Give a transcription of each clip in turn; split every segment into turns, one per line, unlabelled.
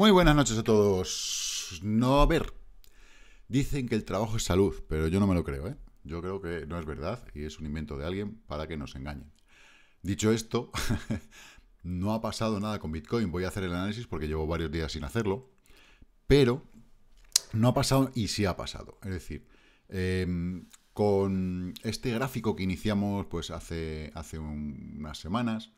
Muy buenas noches a todos. No, a ver. Dicen que el trabajo es salud, pero yo no me lo creo, ¿eh? Yo creo que no es verdad y es un invento de alguien para que nos engañen. Dicho esto, no ha pasado nada con Bitcoin. Voy a hacer el análisis porque llevo varios días sin hacerlo. Pero no ha pasado y sí ha pasado. Es decir, em, con este gráfico que iniciamos pues, hace, hace unas semanas,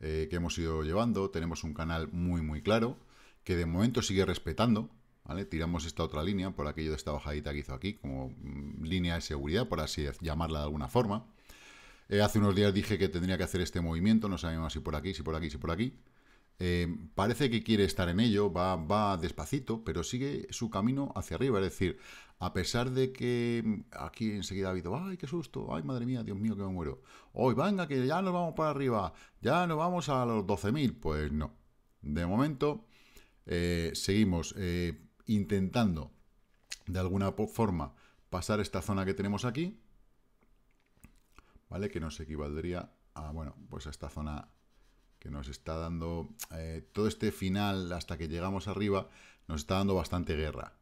eh, que hemos ido llevando, tenemos un canal muy, muy claro que de momento sigue respetando, Tiramos esta otra línea por aquello de esta bajadita que hizo aquí, como mm, línea de seguridad, por así llamarla de alguna forma. Eh, hace unos días dije que tendría que hacer este movimiento, no sabemos si por aquí, si por aquí, si por aquí. Eh, parece que quiere estar en ello, va, va despacito, pero sigue su camino hacia arriba. Es decir, a pesar de que mm, aquí enseguida ha habido, ay, qué susto, ay, madre mía, Dios mío, que me muero. Hoy, venga, que ya nos vamos para arriba, ya nos vamos a los 12.000. Pues no. De momento, eh, seguimos eh, intentando de alguna forma pasar esta zona que tenemos aquí, ¿vale? Que nos equivaldría a, bueno, pues a esta zona que nos está dando, eh, todo este final hasta que llegamos arriba, nos está dando bastante guerra,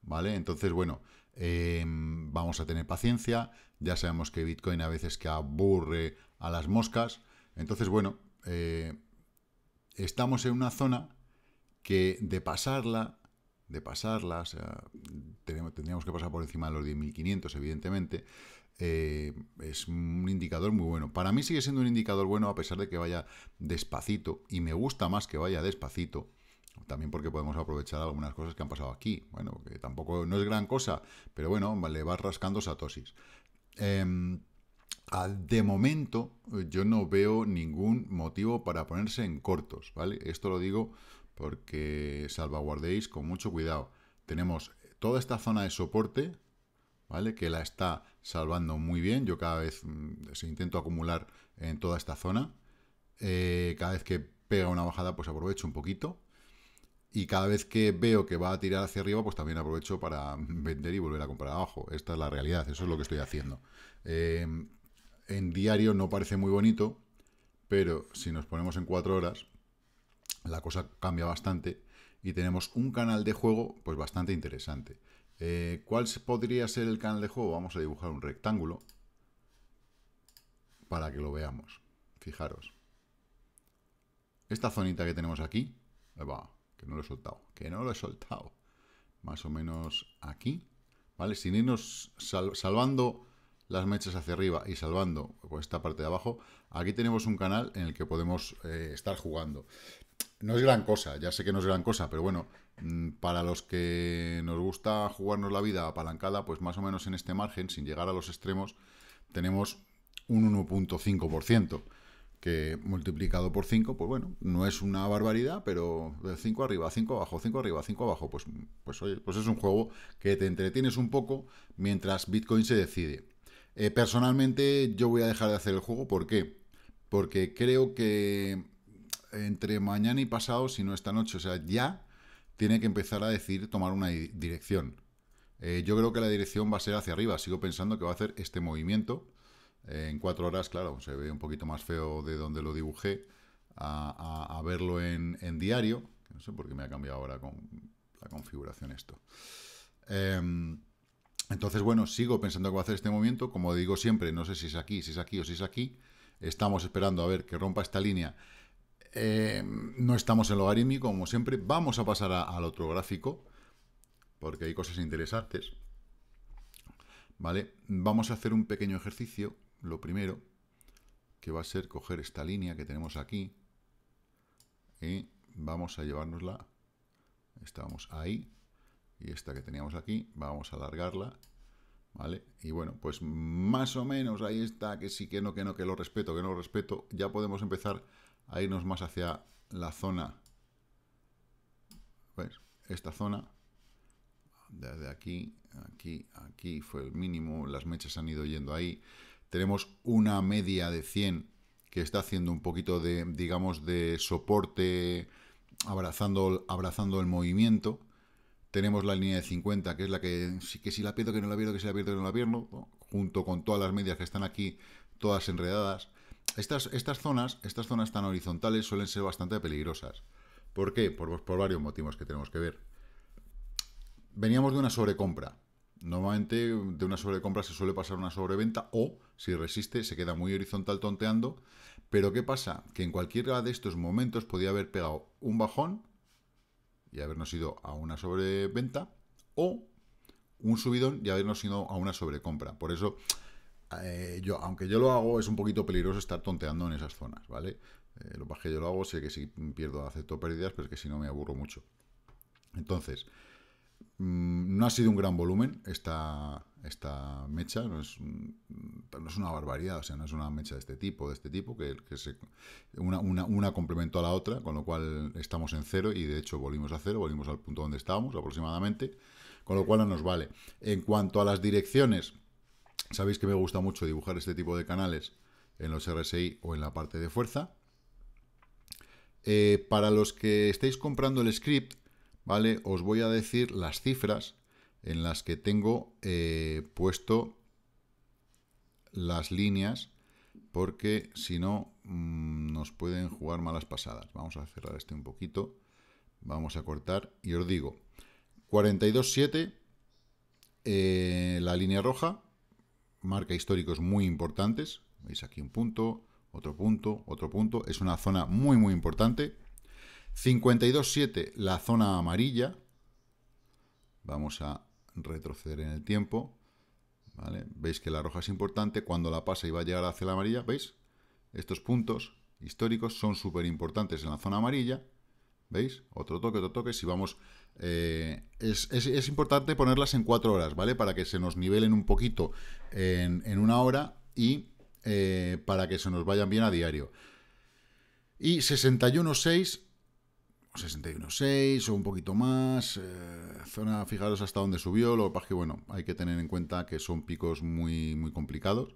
¿vale? Entonces, bueno, em, vamos a tener paciencia, ya sabemos que Bitcoin a veces que aburre a las moscas, entonces, bueno, estamos en una zona que de pasarla, de pasarla, o sea, tendríamos que pasar por encima de los 10.500, evidentemente, eh, es un indicador muy bueno. Para mí sigue siendo un indicador bueno a pesar de que vaya despacito, y me gusta más que vaya despacito, también porque podemos aprovechar algunas cosas que han pasado aquí, bueno, que tampoco no es gran cosa, pero bueno, le va rascando satosis. Em, de momento, yo no veo ningún motivo para ponerse en cortos, ¿vale? Esto lo digo porque salvaguardéis con mucho cuidado. Tenemos toda esta zona de soporte, ¿vale? Que la está salvando muy bien. Yo cada vez mm, se intento acumular en toda esta zona. Eh, cada vez que pega una bajada, pues aprovecho un poquito. Y cada vez que veo que va a tirar hacia arriba, pues también aprovecho para vender y volver a comprar abajo. Esta es la realidad, eso es lo que estoy haciendo. Em, en diario no parece muy bonito, pero si nos ponemos en cuatro horas, la cosa cambia bastante y tenemos un canal de juego pues bastante interesante. Eh, ¿Cuál podría ser el canal de juego? Vamos a dibujar un rectángulo para que lo veamos. Fijaros. Esta zonita que tenemos aquí, que no lo he soltado, que no lo he soltado. Más o menos aquí, ¿vale? Sin irnos salvando las mechas hacia arriba y salvando pues, esta parte de abajo, aquí tenemos un canal en el que podemos eh, estar jugando. No es gran cosa, ya sé que no es gran cosa, pero bueno, mm, para los que nos gusta jugarnos la vida apalancada, pues más o menos en este margen, sin llegar a los extremos, tenemos un 1.5%, que multiplicado por 5, pues bueno, no es una barbaridad, pero de 5 arriba, 5 abajo, 5 arriba, 5 abajo, pues, pues oye, pues es un juego que te entretienes un poco mientras Bitcoin se decide. Eh, personalmente yo voy a dejar de hacer el juego, ¿por qué? Porque creo que entre mañana y pasado, si no esta noche, o sea, ya tiene que empezar a decir tomar una dirección. Eh, yo creo que la dirección va a ser hacia arriba, sigo pensando que va a hacer este movimiento. Eh, en cuatro horas, claro, se ve un poquito más feo de donde lo dibujé a, verlo en, diario. No sé por qué me ha cambiado ahora con la configuración esto. Em, entonces, bueno, sigo pensando que va a hacer este movimiento. Como digo siempre, no sé si es aquí, si es aquí o si es aquí. Estamos esperando a ver que rompa esta línea Em, no estamos en logarítmico, como siempre. Vamos a pasar al otro gráfico, porque hay cosas interesantes. ¿Vale? Vamos a hacer un pequeño ejercicio, lo primero, que va a ser coger esta línea que tenemos aquí y vamos a llevárnosla, estábamos ahí, y esta que teníamos aquí, vamos a alargarla, ¿vale? Y bueno, pues más o menos ahí está, que sí, que no, que no, que lo respeto, que no lo respeto, ya podemos empezar a irnos más hacia la zona, Esta zona, desde aquí, aquí, aquí fue el mínimo, las mechas han ido yendo ahí. Tenemos una media de 100 que está haciendo un poquito de, digamos, de soporte, abrazando, abrazando el movimiento. Tenemos la línea de 50, que es la que, que si la pierdo, que no la pierdo, que si la pierdo, que no la pierdo, junto con todas las medias que están aquí, todas enredadas estas, estas, zonas, estas zonas tan horizontales suelen ser bastante peligrosas. ¿Por qué? Por, por varios motivos que tenemos que ver. Veníamos de una sobrecompra. Normalmente de una sobrecompra se suele pasar una sobreventa o, si resiste, se queda muy horizontal tonteando. Pero ¿qué pasa? Que en cualquiera de estos momentos podía haber pegado un bajón y habernos ido a una sobreventa o un subidón y habernos ido a una sobrecompra. Por eso eh, yo, aunque yo lo hago, es un poquito peligroso estar tonteando en esas zonas, ¿vale? Eh, lo más que yo lo hago, sé que si pierdo, acepto pérdidas, pero es que si no me aburro mucho. Entonces, mm, no ha sido un gran volumen esta, esta mecha, no es, no es, una barbaridad, o sea, no es una mecha de este tipo, de este tipo, que, que una, una, una, complementó a la otra, con lo cual estamos en cero y de hecho volvimos a cero, volvimos al punto donde estábamos aproximadamente, con lo cual no nos vale. En cuanto a las direcciones, Sabéis que me gusta mucho dibujar este tipo de canales en los RSI o en la parte de fuerza. Eh, para los que estéis comprando el script, ¿vale? Os voy a decir las cifras en las que tengo eh, puesto las líneas, porque si no mm, nos pueden jugar malas pasadas. Vamos a cerrar este un poquito, vamos a cortar y os digo, 42.7 eh, la línea roja, marca históricos muy importantes. Veis aquí un punto, otro punto, otro punto. Es una zona muy, muy importante. 52.7, la zona amarilla. Vamos a retroceder en el tiempo. ¿Vale? Veis que la roja es importante. Cuando la pasa y va a llegar hacia la amarilla, ¿veis? Estos puntos históricos son súper importantes en la zona amarilla. ¿Veis? Otro toque, otro toque. Si vamos... Eh, es, importante ponerlas en cuatro horas, ¿vale? Para que se nos nivelen un poquito en, una hora y eh, para que se nos vayan bien a diario. Y 61.6 61.6 o un poquito más. Eh, zona, fijaros hasta dónde subió. Lo que que, bueno, hay que tener en cuenta que son picos muy, muy complicados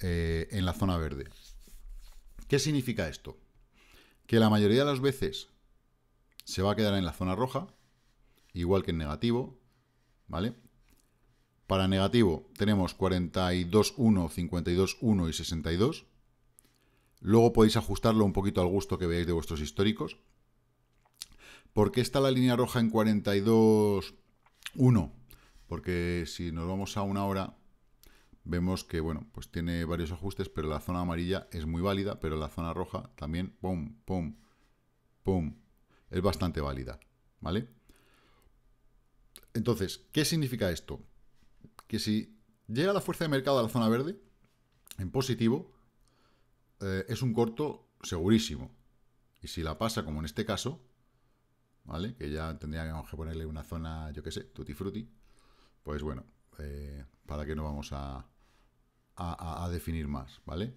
en la zona verde. ¿Qué significa esto? Que la mayoría de las veces se va a quedar en la zona roja, igual que en negativo, ¿vale? Para negativo tenemos 42.1, 52.1 y 62. Luego podéis ajustarlo un poquito al gusto que veáis de vuestros históricos. ¿Por qué está la línea roja en 42.1? Porque si nos vamos a una hora, vemos que, bueno, pues tiene varios ajustes, pero la zona amarilla es muy válida, pero la zona roja también, pum, pum, pum, es bastante válida, ¿vale? Entonces, ¿qué significa esto? Que si llega la fuerza de mercado a la zona verde, en positivo, eh, es un corto segurísimo. Y si la pasa, como en este caso, ¿vale? Que ya tendríamos que ponerle una zona, yo qué sé, tutti frutti, pues bueno, eh, para que no vamos a, a, a, definir más, ¿vale?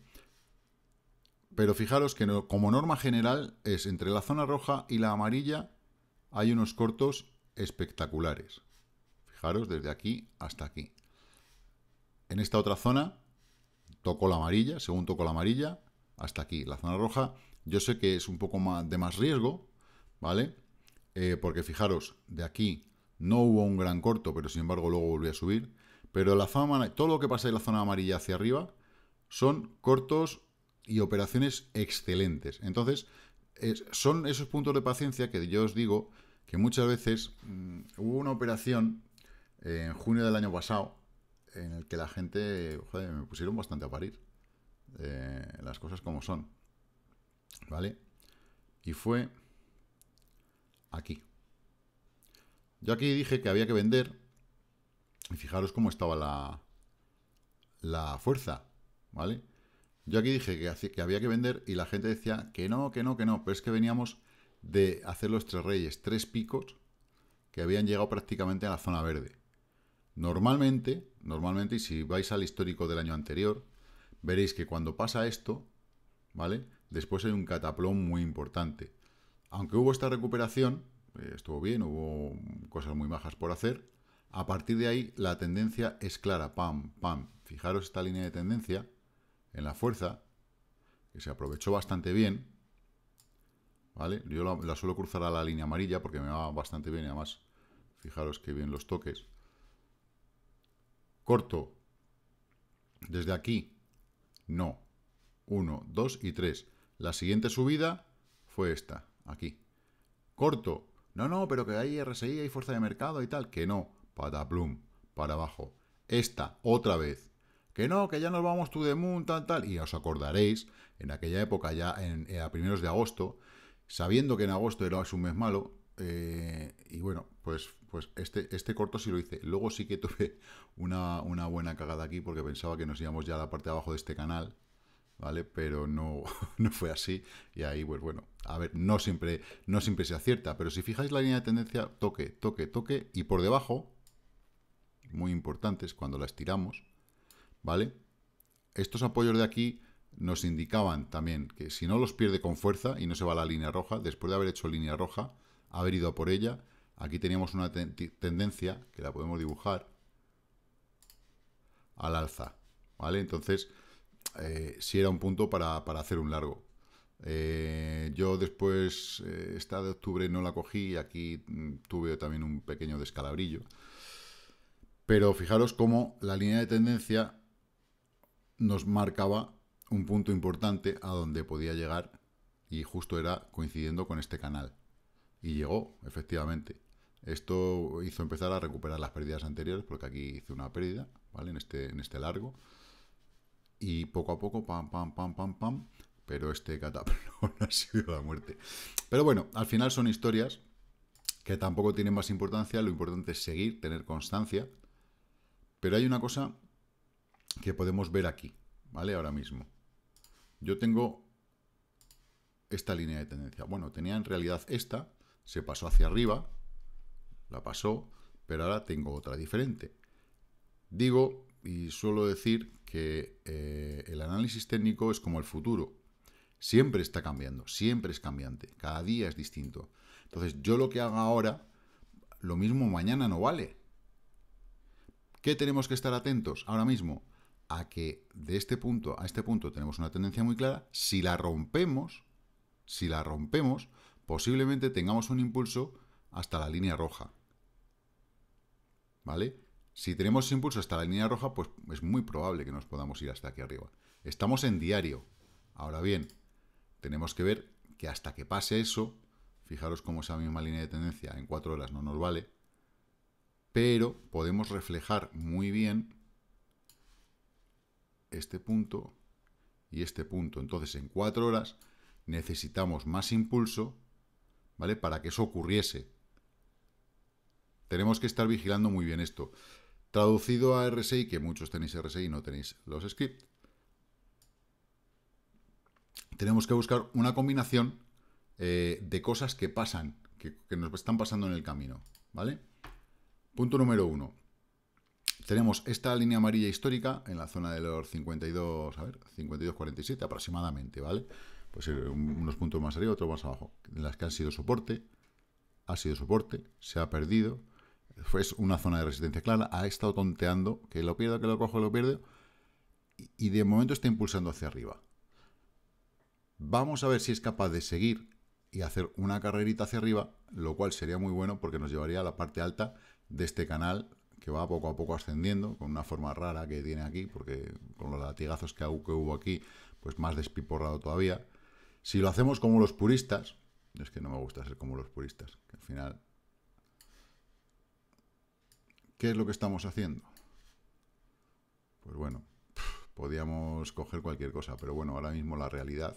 Pero fijaros que como norma general es entre la zona roja y la amarilla hay unos cortos espectaculares. Fijaros desde aquí hasta aquí. En esta otra zona tocó la amarilla, según toco la amarilla, hasta aquí. La zona roja yo sé que es un poco más de más riesgo, ¿vale? Eh, porque fijaros, de aquí no hubo un gran corto, pero sin embargo luego volvió a subir. Pero la zona, todo lo que pasa de la zona amarilla hacia arriba son cortos y operaciones excelentes. Entonces, son esos puntos de paciencia que yo os digo que muchas veces mm, hubo una operación eh, en junio del año pasado en el que la gente, joder, me pusieron bastante a parir. Eh, las cosas como son. ¿Vale? Y fue aquí. Yo aquí dije que había que vender. Y fijaros cómo estaba la, la fuerza. ¿Vale? Yo aquí dije que, había que vender y la gente decía que no, que no, que no, pero es que veníamos de hacer los tres reyes, tres picos que habían llegado prácticamente a la zona verde. Normalmente, normalmente, y si vais al histórico del año anterior, veréis que cuando pasa esto, ¿vale? Después hay un cataplón muy importante. Aunque hubo esta recuperación, eh, estuvo bien, hubo cosas muy bajas por hacer, a partir de ahí la tendencia es clara, pam, pam. Fijaros esta línea de tendencia, en la fuerza, que se aprovechó bastante bien. ¿Vale? Yo la, suelo cruzar a la línea amarilla porque me va bastante bien y además, fijaros que bien los toques. Corto. Desde aquí. No. 1, 2 y 3. La siguiente subida fue esta, aquí. Corto. No, no, pero que hay RSI, hay fuerza de mercado y tal. Que no. para plum, Para abajo. Esta, otra vez que no, que ya nos vamos tú de moon, tal, tal. Y os acordaréis, en aquella época, ya en, eh, a primeros de agosto, sabiendo que en agosto era un mes malo, eh, y bueno, pues, pues este, este corto sí lo hice. Luego sí que tuve una, buena cagada aquí porque pensaba que nos íbamos ya a la parte de abajo de este canal, ¿vale? Pero no, no fue así. Y ahí, pues bueno, a ver, no siempre, no siempre se acierta, pero si fijáis la línea de tendencia, toque, toque, toque, y por debajo, muy importantes, cuando la estiramos, ¿vale? Estos apoyos de aquí nos indicaban también que si no los pierde con fuerza y no se va la línea roja, después de haber hecho línea roja, haber ido por ella, aquí teníamos una tendencia, que la podemos dibujar, al alza, ¿vale? Entonces, eh, si era un punto para, hacer un largo. Eh, yo después, eh, esta de octubre no la cogí, y aquí mm, tuve también un pequeño descalabrillo. Pero fijaros cómo la línea de tendencia nos marcaba un punto importante a donde podía llegar y justo era coincidiendo con este canal. Y llegó, efectivamente. Esto hizo empezar a recuperar las pérdidas anteriores, porque aquí hice una pérdida, ¿vale? En este, en este largo. Y poco a poco, pam, pam, pam, pam, pam. Pero este cataplón ha sido la muerte. Pero bueno, al final son historias que tampoco tienen más importancia. Lo importante es seguir, tener constancia. Pero hay una cosa que podemos ver aquí, ¿vale? Ahora mismo. Yo tengo esta línea de tendencia. Bueno, tenía en realidad esta, se pasó hacia arriba, la pasó, pero ahora tengo otra diferente. Digo y suelo decir que eh, el análisis técnico es como el futuro. Siempre está cambiando, siempre es cambiante, cada día es distinto. Entonces, yo lo que haga ahora, lo mismo mañana no vale. ¿Qué tenemos que estar atentos ahora mismo? a que de este punto a este punto tenemos una tendencia muy clara, si la rompemos, si la rompemos, posiblemente tengamos un impulso hasta la línea roja. ¿Vale? Si tenemos ese impulso hasta la línea roja, pues es muy probable que nos podamos ir hasta aquí arriba. Estamos en diario. Ahora bien, tenemos que ver que hasta que pase eso, fijaros cómo esa misma línea de tendencia en cuatro horas no nos vale, pero podemos reflejar muy bien este punto y este punto. Entonces, en cuatro horas necesitamos más impulso, ¿vale? Para que eso ocurriese. Tenemos que estar vigilando muy bien esto. Traducido a RSI, que muchos tenéis RSI y no tenéis los scripts, tenemos que buscar una combinación eh, de cosas que pasan, que, que, nos están pasando en el camino, ¿vale? Punto número uno tenemos esta línea amarilla histórica en la zona de los 52, a ver, 52, 47 aproximadamente, ¿vale? Pues unos puntos más arriba, otros más abajo, en las que han sido soporte, ha sido soporte, se ha perdido, es una zona de resistencia clara, ha estado tonteando, que lo pierdo, que lo cojo, que lo pierdo, y de momento está impulsando hacia arriba. Vamos a ver si es capaz de seguir y hacer una carrerita hacia arriba, lo cual sería muy bueno porque nos llevaría a la parte alta de este canal que va poco a poco ascendiendo, con una forma rara que tiene aquí, porque con los latigazos que hubo aquí, pues más despiporrado todavía. Si lo hacemos como los puristas, es que no me gusta ser como los puristas, que al final... ¿Qué es lo que estamos haciendo? Pues bueno, podíamos coger cualquier cosa, pero bueno, ahora mismo la realidad,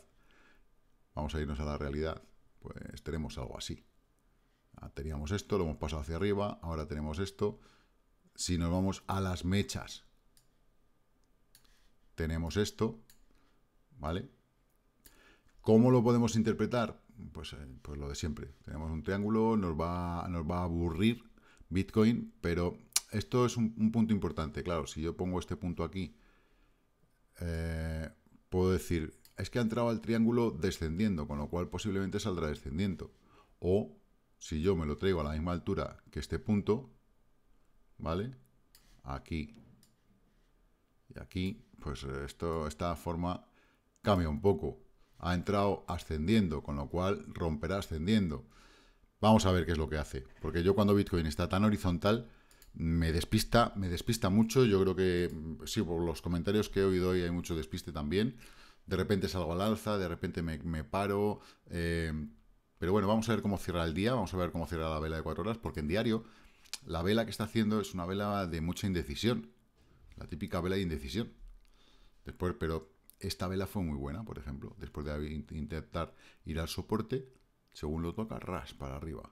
vamos a irnos a la realidad, pues tenemos algo así. Ah, teníamos esto, lo hemos pasado hacia arriba, ahora tenemos esto, si nos vamos a las mechas, tenemos esto, ¿vale? ¿Cómo lo podemos interpretar? Pues, eh, pues lo de siempre. Tenemos un triángulo, nos va, nos va a aburrir Bitcoin, pero esto es un, punto importante. Claro, si yo pongo este punto aquí, eh, puedo decir, es que ha entrado al triángulo descendiendo, con lo cual posiblemente saldrá descendiendo. O si yo me lo traigo a la misma altura que este punto, ¿vale? Aquí y aquí, pues esto, esta forma cambia un poco. Ha entrado ascendiendo, con lo cual romperá ascendiendo. Vamos a ver qué es lo que hace. Porque yo cuando Bitcoin está tan horizontal, me despista, me despista mucho. Yo creo que, mm, sí, por los comentarios que he oído hoy hay mucho despiste también. De repente salgo al alza, de repente me, paro. Eh, pero bueno, vamos a ver cómo cierra el día, vamos a ver cómo cierra la vela de cuatro horas, porque en diario la vela que está haciendo es una vela de mucha indecisión. La típica vela de indecisión. Después, pero esta vela fue muy buena, por ejemplo. Después de intentar ir al soporte, según lo toca, ras para arriba.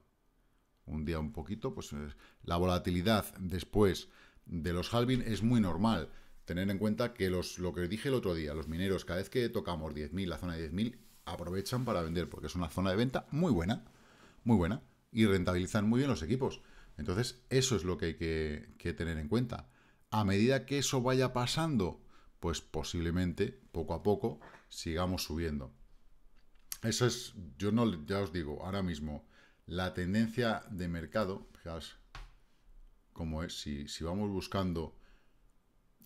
Un día un poquito, pues eh, la volatilidad después de los halving es muy normal. Tener en cuenta que los, lo que dije el otro día, los mineros, cada vez que tocamos 10.000, la zona de 10.000, aprovechan para vender, porque es una zona de venta muy buena, muy buena, y rentabilizan muy bien los equipos. Entonces, eso es lo que hay que, tener en cuenta. A medida que eso vaya pasando, pues posiblemente, poco a poco, sigamos subiendo. Eso es, yo no, ya os digo, ahora mismo, la tendencia de mercado, fijaos cómo es, si, vamos buscando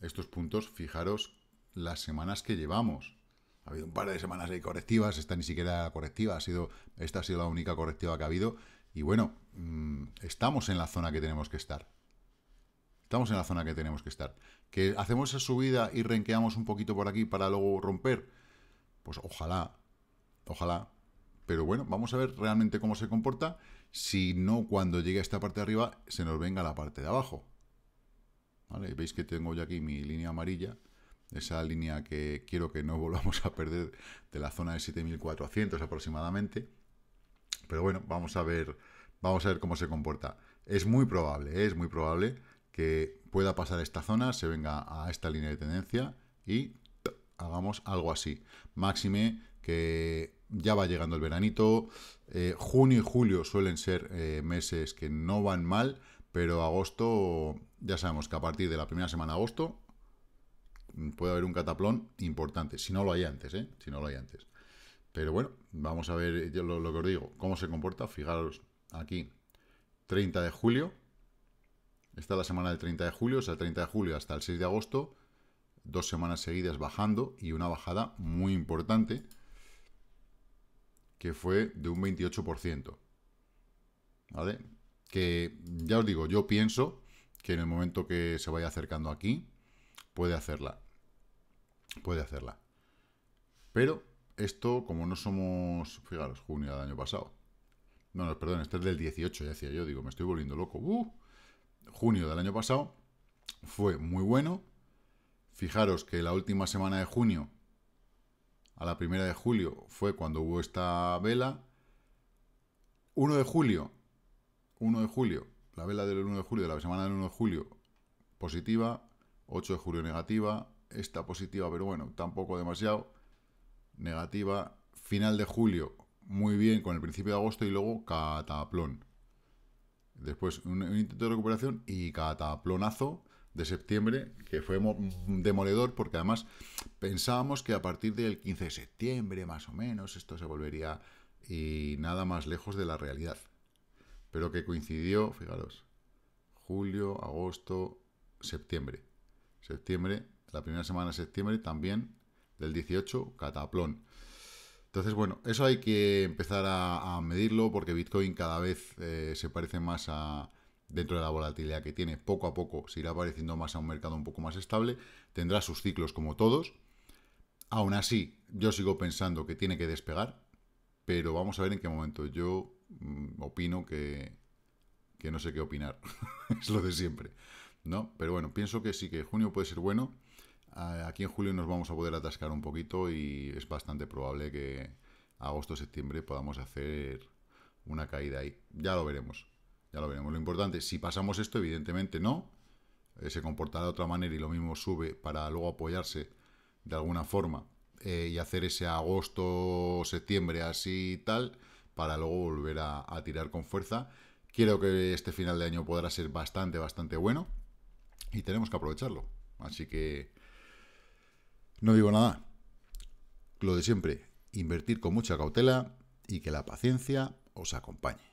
estos puntos, fijaros las semanas que llevamos. Ha habido un par de semanas de correctivas, esta ni siquiera correctiva, ha sido, esta ha sido la única correctiva que ha habido, y bueno, mm, estamos en la zona que tenemos que estar. Estamos en la zona que tenemos que estar. ¿Que hacemos esa subida y renqueamos un poquito por aquí para luego romper? Pues ojalá, ojalá. Pero bueno, vamos a ver realmente cómo se comporta. Si no, cuando llegue a esta parte de arriba, se nos venga la parte de abajo. ¿Vale? Veis que tengo yo aquí mi línea amarilla. Esa línea que quiero que no volvamos a perder de la zona de 7400 aproximadamente. Pero bueno, vamos a ver, vamos a ver cómo se comporta. Es muy probable, ¿eh? es muy probable que pueda pasar esta zona, se venga a esta línea de tendencia y hagamos algo así. Máxime que ya va llegando el veranito. Eh, junio y julio suelen ser eh, meses que no van mal, pero agosto, ya sabemos que a partir de la primera semana de agosto mm, puede haber un cataplón importante, si no lo hay antes, Si no lo hay antes. Pero bueno, vamos a ver yo lo, lo que os digo, cómo se comporta. Fijaros aquí, 30 de julio. Esta es la semana del 30 de julio, o sea, el 30 de julio hasta el 6 de agosto. Dos semanas seguidas bajando y una bajada muy importante que fue de un 28%. ¿Vale? Que ya os digo, yo pienso que en el momento que se vaya acercando aquí, puede hacerla. Puede hacerla. Pero esto, como no somos, fijaros, junio del año pasado. No, no, perdón, este es del 18, ya decía yo, digo, me estoy volviendo loco. Uh, junio del año pasado fue muy bueno. Fijaros que la última semana de junio a la primera de julio fue cuando hubo esta vela. 1 de julio, 1 de julio, la vela del 1 de julio, de la semana del 1 de julio, positiva. 8 de julio negativa, esta positiva, pero bueno, tampoco demasiado negativa. Final de julio, muy bien con el principio de agosto y luego cataplón. Después un, intento de recuperación y cataplonazo de septiembre, que fue demoledor, porque además pensábamos que a partir del 15 de septiembre, más o menos, esto se volvería y nada más lejos de la realidad. Pero que coincidió, fijaros, julio, agosto, septiembre. Septiembre, la primera semana de septiembre también del 18, cataplón. Entonces, bueno, eso hay que empezar a, medirlo porque Bitcoin cada vez eh, se parece más a, dentro de la volatilidad que tiene, poco a poco se irá pareciendo más a un mercado un poco más estable, tendrá sus ciclos como todos. Aún así, yo sigo pensando que tiene que despegar, pero vamos a ver en qué momento. Yo mm, opino que, que no sé qué opinar, es lo de siempre, ¿no? Pero bueno, pienso que sí, que junio puede ser bueno. Aquí en julio nos vamos a poder atascar un poquito y es bastante probable que agosto-septiembre podamos hacer una caída ahí. Ya lo veremos, ya lo veremos. Lo importante, si pasamos esto, evidentemente no, eh, se comportará de otra manera y lo mismo sube para luego apoyarse de alguna forma eh, y hacer ese agosto-septiembre así y tal, para luego volver a, a tirar con fuerza. Quiero que este final de año podrá ser bastante, bastante bueno y tenemos que aprovecharlo. Así que no digo nada. Lo de siempre, invertir con mucha cautela y que la paciencia os acompañe.